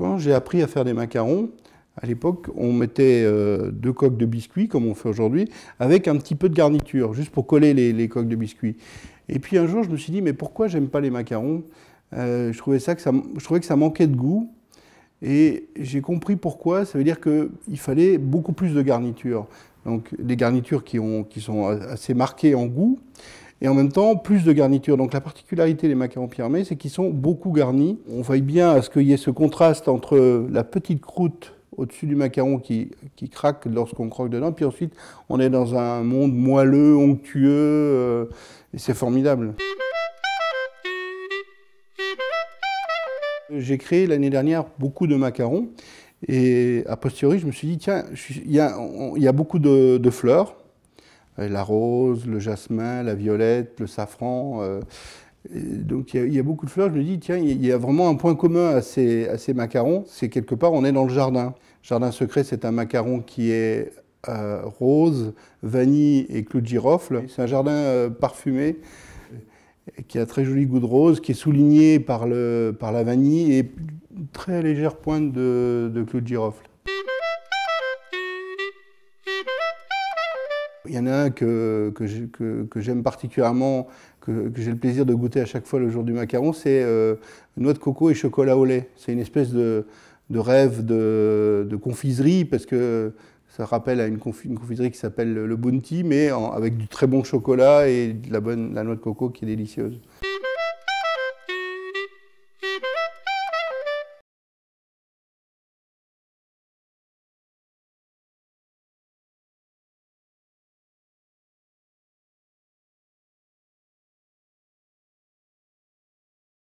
Quand j'ai appris à faire des macarons, à l'époque, on mettait euh, deux coques de biscuits, comme on fait aujourd'hui, avec un petit peu de garniture, juste pour coller les, coques de biscuits. Et puis un jour, je me suis dit, mais pourquoi j'aime pas les macarons euh, je, trouvais ça que ça, manquait de goût. Et j'ai compris pourquoi. Ça veut dire qu'il fallait beaucoup plus de garniture. Donc des garnitures qui sont assez marquées en goût et en même temps plus de garniture. Donc la particularité des macarons pyramés, c'est qu'ils sont beaucoup garnis. On veille bien à ce qu'il y ait ce contraste entre la petite croûte au-dessus du macaron qui, craque lorsqu'on croque dedans, puis ensuite on est dans un monde moelleux, onctueux, euh, et c'est formidable. J'ai créé l'année dernière beaucoup de macarons et a posteriori je me suis dit tiens, il y, a beaucoup de fleurs, euh, la rose, le jasmin, la violette, le safran. Euh, donc il y, a beaucoup de fleurs. Je me dis, tiens, il y a vraiment un point commun à ces, macarons, c'est quelque part, on est dans le jardin. Jardin secret, c'est un macaron qui est euh, rose, vanille et clou de girofle. C'est un jardin parfumé qui a très joli goût de rose, qui est souligné par, la vanille et une très légère pointe de, de clou de girofle. il y en a un que, que, j'aime particulièrement, que, j'ai le plaisir de goûter à chaque fois le jour du macaron, c'est euh, noix de coco et chocolat au lait. C'est une espèce de, rêve de, confiserie, parce que ça rappelle à une, confiserie qui s'appelle le Bounty, mais avec du très bon chocolat et de la, bonne, la noix de coco qui est délicieuse.